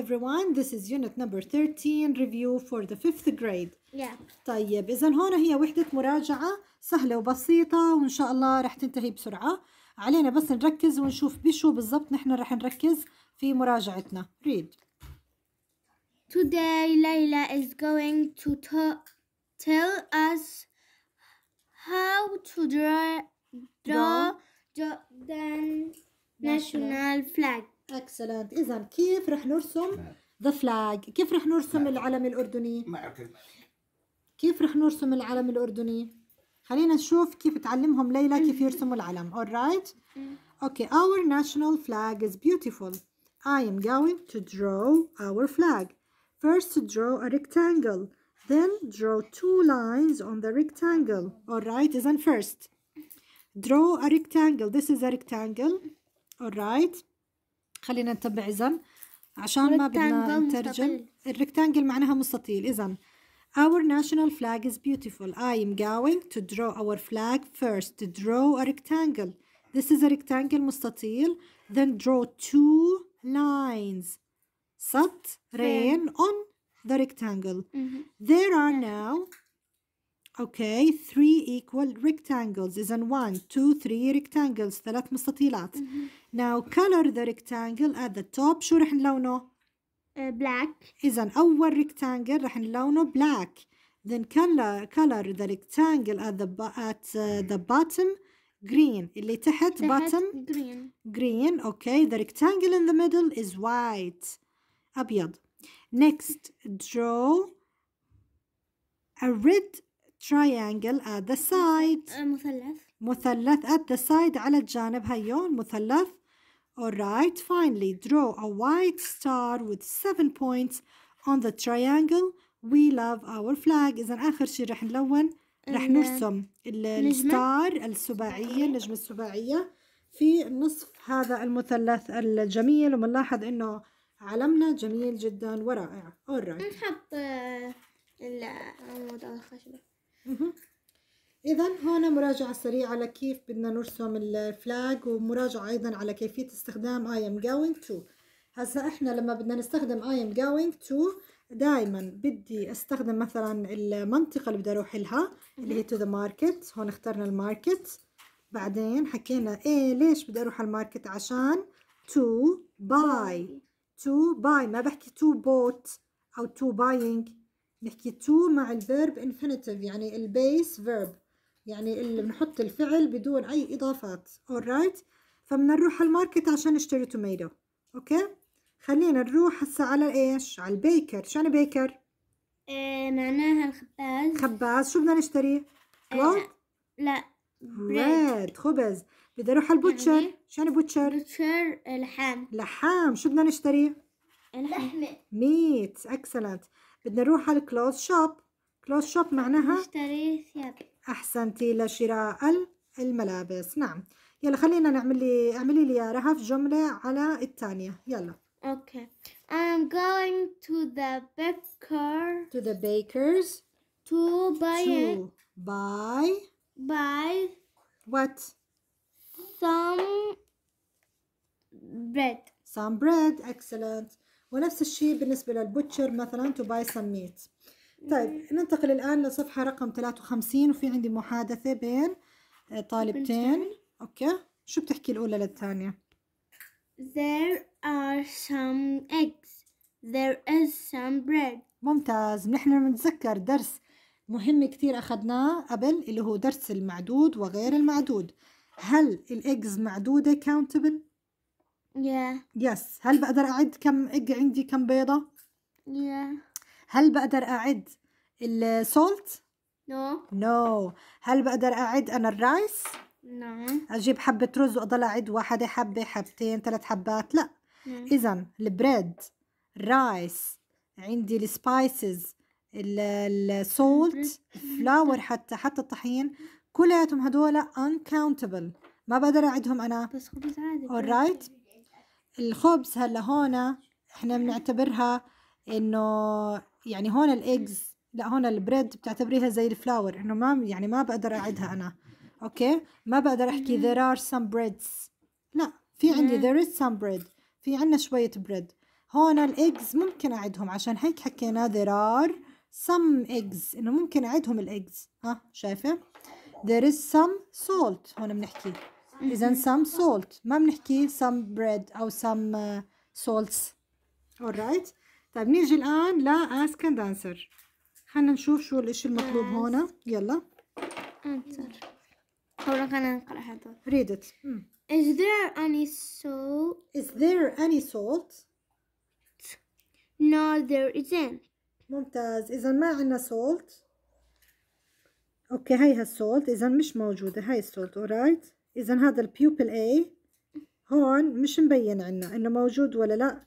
everyone, this is unit number 13 review for the fifth grade. Yeah. طيب إذا هون هي وحدة مراجعة سهلة وبسيطة وإن شاء الله رح تنتهي بسرعة. علينا بس نركز ونشوف بشو بالضبط نحن رح نركز في مراجعتنا. Read. Today Layla is going to talk, tell us how to draw, draw the national flag. اكسلنت اذا كيف رح نرسم ذا فلاج كيف رح نرسم العلم الاردني كيف رح نرسم العلم الاردني خلينا نشوف كيف تعلمهم ليلى كيف يرسموا العلم alright okay our national flag is beautiful I am going to draw our flag first draw a rectangle then draw two lines on the rectangle alright isn't first draw a rectangle this is a rectangle alright خلينا نتبع إذا عشان ما بدنا نترجم الركتانجل معناها مستطيل إذا Our national flag is beautiful. I am going to draw our flag first. To Draw a rectangle. This is a rectangle مستطيل. Then draw two lines. سطرين on the rectangle. Mm -hmm. There are now Okay, 3 equal rectangles Is 1 one, two, three rectangles ثلاث مستطيلات mm-hmm. now color the rectangle at the top شو رح نلونه uh, black Is an اول rectangle رح نلونه black then color color the rectangle at the at uh, the bottom green اللي تحت, تحت bottom green green okay the rectangle in the middle is white أبيض next draw a red triangle at the side آه، مثلث مثلث at the side على الجانب هيو مثلث alright finally draw a white star with seven points on the triangle we love our flag إذا آخر شي رح نلون رح نرسم الستار السباعية النجمة السباعية في نصف هذا المثلث الجميل ومنلاحظ إنه علمنا جميل جدا ورائع alright نحط آه، العمود آه، على الخشبة اذا هون مراجعة سريعة على كيف بدنا نرسم الفلاج ومراجعة ايضا على كيفية استخدام I am going to هسا احنا لما بدنا نستخدم I am going to دائما بدي استخدم مثلا المنطقة اللي بدي اروح لها اللي هي to the market هون اخترنا الماركت بعدين حكينا ايه ليش بدي اروح على الماركت عشان to buy to buy ما بحكي to bought او to buying نحكي تو مع الفيرب انفينيتيف يعني البيس فيرب يعني اللي بنحط الفعل بدون أي إضافات alright فبدنا نروح على الماركت عشان نشتري توميتو أوكي خلينا نروح هسا على إيش على البيكر شو يعني بيكر إيه معناها الخباز خباز شو بدنا نشتري إيه لا بريد خبز بدي اروح على البوتشر شو يعني بوتشر بوتشر لحام لحام شو بدنا نشتري لحمه ميت اكسلنت بدنا نروح على الكلوز شوب كلوز شوب معناها نشتري ثياب احسنتي لشراء الملابس نعم يلا خلينا نعمل لي اعملي لي يا رهف جمله على الثانيه يلا اوكي I'm going to the baker. To the bakers. To buy. To buy. Buy. What? Some bread. Some bread. Excellent. ونفس الشيء بالنسبة للبوتشر مثلا تو باي ميت طيب ننتقل الآن لصفحة رقم 53 وفي عندي محادثة بين آه، طالبتين أوكي شو بتحكي الأولى للثانية؟ There are some eggs There is some bread ممتاز نحن بنتذكر درس مهم كتير أخذناه قبل اللي هو درس المعدود وغير المعدود هل الإجز معدودة countable؟ يا يس هل بقدر أعد كم إج عندي كم بيضة؟ يا هل بقدر أعد السولت؟ نو نو هل بقدر أعد أنا الرايس؟ نعم أجيب حبة رز وأضل أعد واحدة حبة حبتين ثلاث حبات لا إذا البريد الرايس عندي السبايسز السولت فلاور حتى حتى الطحين كلياتهم هدول uncountable ما بقدر أعدهم أنا بس خبز عادي alright الخبز هلا هون احنا بنعتبرها انه يعني هون الايجز لا هون البريد بتعتبريها زي الفلاور انه ما يعني ما بقدر اعدها انا اوكي ما بقدر احكي there are some breads لا في عندي there is some bread في عندنا شوية بريد هون الايجز ممكن اعدهم عشان هيك حكينا there are some eggs انه ممكن اعدهم الايجز ها شايفة there is some salt هون بنحكي اذا some salt ما بنحكي some bread او some سولتس uh, اورايت طيب نيجي الان لا ask and answer خلينا نشوف شو الاشي المطلوب هون يلا answer هون خلينا نقرا هذا read it is there any salt is there any salt no there isn't ممتاز اذا ما عندنا salt اوكي هاي هالسولت اذا مش موجوده هاي السولت اورايت right. إذا هذا البيوبل اي هون مش مبين عنا إنه موجود ولا لأ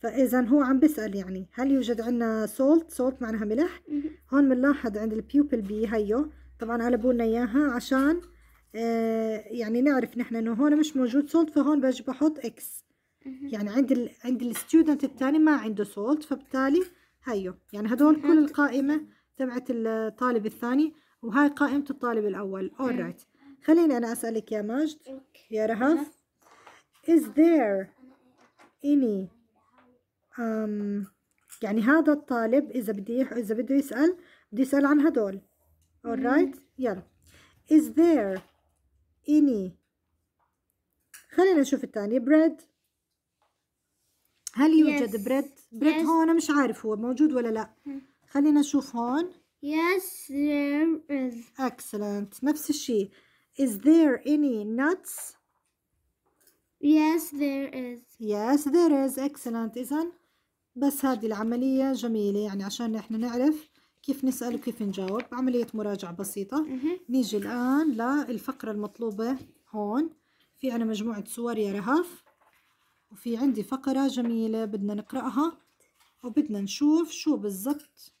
فإذا هو عم بسأل يعني هل يوجد عنا سولت سولت معناها ملح هون بنلاحظ عند البيوبل بي هيو طبعا قلبوا لنا إياها عشان آه يعني نعرف نحن إنه هون مش موجود سولت فهون بجي بحط إكس يعني عند ال عند الستودنت الثاني ما عنده سولت فبالتالي هيو يعني هدول كل القائمة تبعت الطالب الثاني وهاي قائمة الطالب الأول أول رايت خليني أنا أسألك يا ماجد يا رهف is there any um, يعني هذا الطالب إذا بدي إذا بده يسأل بده يسأل عن هدول alright يلا is there any خلينا نشوف الثاني bread هل يوجد yes. bread bread yes. هون مش عارف هو موجود ولا لا خلينا نشوف هون Yes, there is. Excellent. نفس الشيء. Is there any nuts? Yes, there is. Yes, there is. Excellent. إذا بس هذه العملية جميلة يعني عشان احنا نعرف كيف نسأل وكيف نجاوب عملية مراجعة بسيطة نيجي الآن للفقرة المطلوبة هون في عنا مجموعة صور يا رهف وفي عندي فقرة جميلة بدنا نقرأها وبدنا نشوف شو بالضبط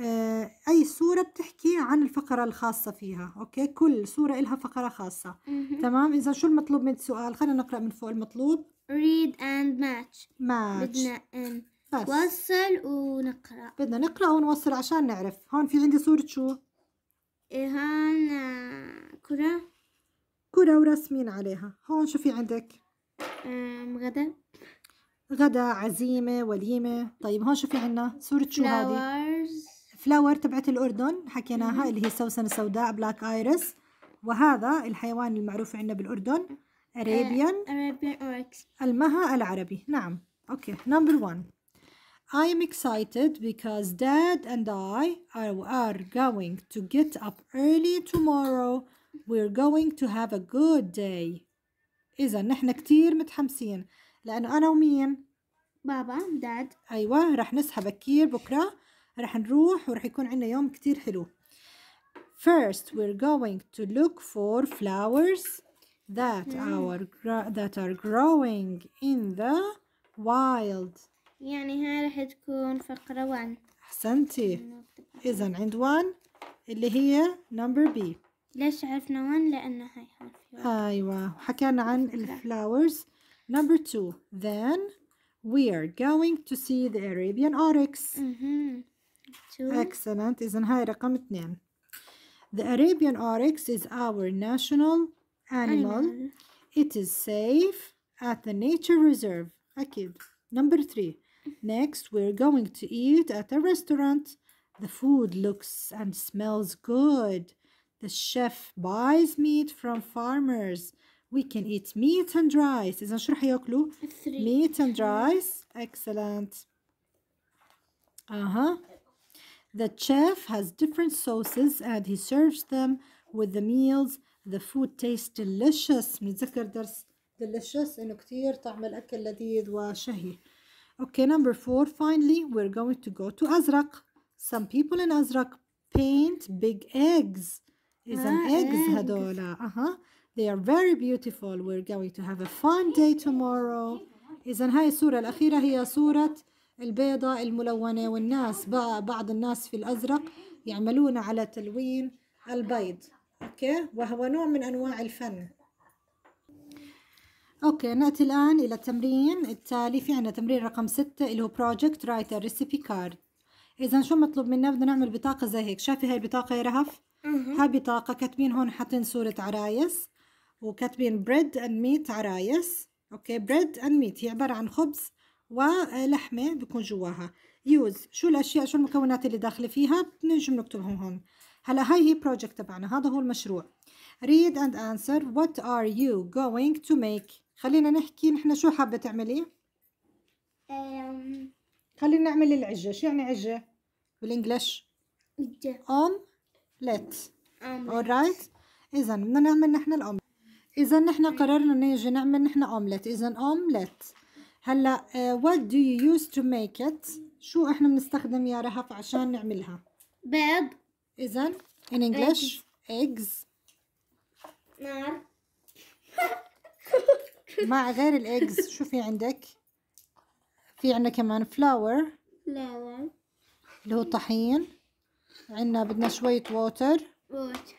آه، أي صورة بتحكي عن الفقرة الخاصة فيها أوكي كل صورة لها فقرة خاصة تمام إذا شو المطلوب من السؤال خلينا نقرأ من فوق المطلوب read and match match بدنا بس. وصل ونقرأ بدنا نقرأ ونوصل عشان نعرف هون في عندي صورة شو هون آه، كرة كرة ورسمين عليها هون شو في عندك غدا غدا عزيمة وليمة طيب هون شو في عندنا صورة شو هذه فلاور تبعت الأردن حكيناها اللي هي السوسن السوداء بلاك ايرس وهذا الحيوان المعروف عندنا بالأردن أريبيان آه، المها العربي نعم أوكي نمبر 1 I am excited because dad and I are, are going to get up early tomorrow we're going to have a good day إذا نحن كتير متحمسين لأنه أنا ومين؟ بابا داد أيوة رح نصحى بكير بكرة First we're going to look for flowers that hmm. are growing in the wild يعني هاي رح تكون فقرة 1 أحسنتي عند 1 اللي هي number B ليش عرفنا 1 لأن هاي حرف حكينا عن الفلاورز number 2 then we are going to see the Arabian oryx Excellent. إذا هاي رقم اثنين. The Arabian oryx is our national animal. animal. It is safe at the nature reserve. أكيد. Number three. Next, we're going to eat at a restaurant. The food looks and smells good. The chef buys meat from farmers. We can eat meat and rice. إذا شو رح ياكلوا؟ Meat and rice. Excellent. أها. Uh -huh. The chef has different sauces and he serves them with the meals. The food tastes delicious. بنتذكر درس delicious إنه كتير طعم الأكل لذيذ وشهي. Okay, number four. Finally, we're going to go to Azraq. Some people in Azraq paint big eggs. Is an ah, eggs Uh huh. They are very beautiful. We're going to have a fun day tomorrow. إذا هاي الصورة الأخيرة هي صورة البيضة الملونة والناس بعض الناس في الأزرق يعملون على تلوين البيض أوكي وهو نوع من أنواع الفن أوكي نأتي الآن إلى التمرين التالي في عنا تمرين رقم ستة اللي هو project Writer recipe card إذا شو مطلوب منا بدنا نعمل بطاقة زي هيك شايفة هاي البطاقة يا رهف هاي بطاقة كاتبين هون حاطين صورة عرايس وكاتبين bread and meat عرايس أوكي bread and meat هي عبارة عن خبز ولحمة بيكون جواها يوز شو الأشياء شو المكونات اللي داخلة فيها بنجم نكتبهم هون هلا هاي هي بروجكت تبعنا هذا هو المشروع read and answer what are you going to make خلينا نحكي نحن شو حابة تعملي خلينا نعمل العجة شو يعني عجة بالإنجلش omelette alright إذا بدنا نعمل نحن الأومليت إذا نحن قررنا نيجي نعمل نحن أومليت إذا أومليت هلا وات دو يو يوز تو ميك ات شو احنا بنستخدم يا رهف عشان نعملها بيض اذا ان انجلش ايجز نار مع غير الايجز شو في عندك في عندنا كمان فلاور فلاور اللي هو طحين عندنا بدنا شوية ووتر ووتر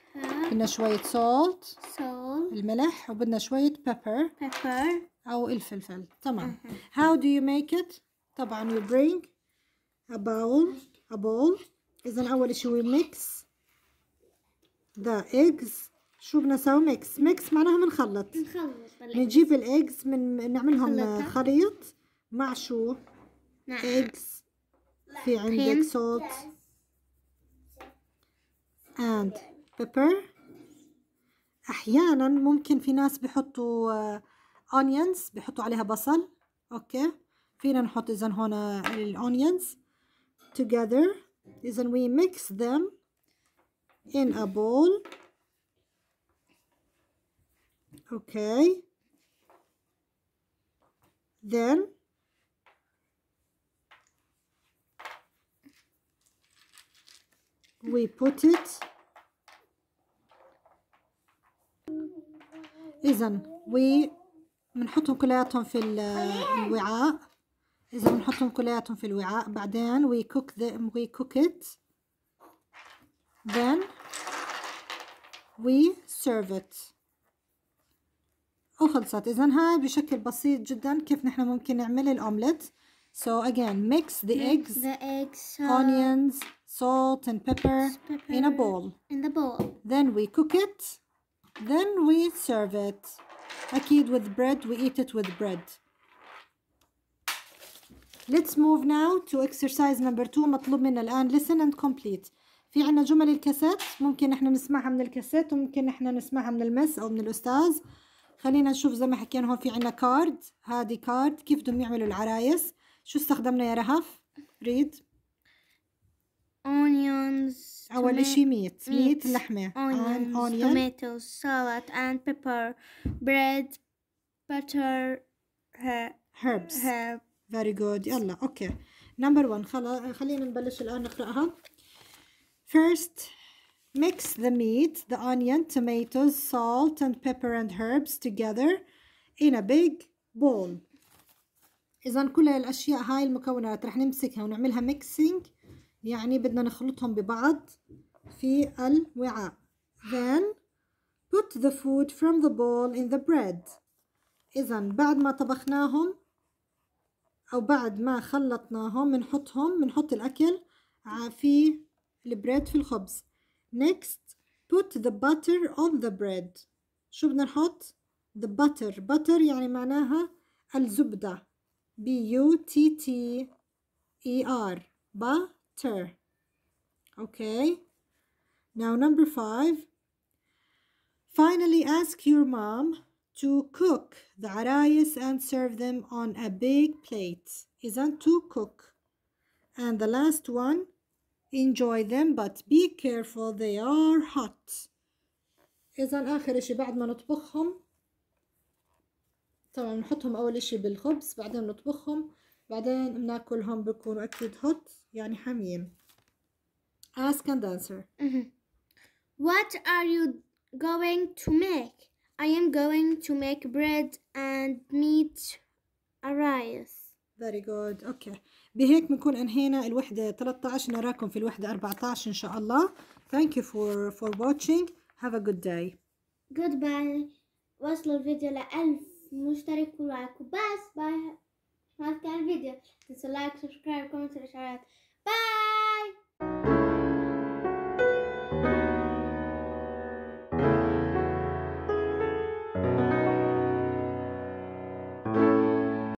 بدنا شوية سولت سولت الملح وبدنا شوية بيبر بيبر أو الفلفل تمام how do you make it طبعا you bring a bowl a bowl إذا أول شيء we mix the eggs شو بنسوي mix mix معناها بنخلط بنخلط نجيب الايجز من نعملهم خليط مع شو eggs نعم. في عندك salt and pepper احيانا ممكن في ناس بحطوا آه، onions Okay. عليها بصل اوكي is نحط اذا هون الاونينز together اذا we mix them in a bowl okay then we put it. اذا we بنحطهم كلياتهم في الوعاء اذا بنحطهم كلياتهم في الوعاء بعدين we cook them we cook it then we serve it وخلصت اذا هاي بشكل بسيط جدا كيف نحن ممكن نعمل الاومليت So again, mix the mix eggs, the eggs, salt, onions, salt and pepper, pepper in a bowl. In the bowl. Then we cook it. Then we serve it. أكيد with bread we eat it with bread Let's move now to exercise number two مطلوب منا الآن listen and complete في عنا جمل الكاسات ممكن احنا نسمعها من الكاسات وممكن احنا نسمعها من المس أو من الأستاذ خلينا نشوف زي ما حكينا هون في عنا كارد هذه كارد كيف بدهم يعملوا العرايس شو استخدمنا يا رهف ريد onions أول meat meat اللحمة onions, and onion. tomatoes salad and pepper bread butter her, herbs herb. very good يلا أوكي number one خلا خلينا نبلش الآن نقرأها first Mix the meat, the onion, tomatoes, salt, and pepper and herbs together in a big bowl. إذا كل الأشياء هاي المكونات رح نمسكها ونعملها mixing يعني بدنا نخلطهم ببعض في الوعاء then put the food from the bowl in the bread إذا بعد ما طبخناهم أو بعد ما خلطناهم بنحطهم بنحط الأكل في البريد في الخبز next put the butter on the bread شو بدنا نحط the butter butter يعني معناها الزبدة B U T T E R butter letter. Okay. Now number five. Finally, ask your mom to cook the arayas and serve them on a big plate. Isn't to cook. And the last one, enjoy them but be careful they are hot. إذا آخر إشي بعد ما نطبخهم طبعا نحطهم أول إشي بالخبز بعدين نطبخهم بعدين بناكلهم بكونوا اكيد هوت يعني حاميين ask and answer what are you going to make I am going to make bread and meat rice very good okay بهيك بنكون انهينا الوحده 13 نراكم في الوحده 14 ان شاء الله thank you for for watching have a good day goodbye وصلوا الفيديو ل 1000 مشترك ولايك وبس باي my next video. So like, subscribe, comment, share. Bye!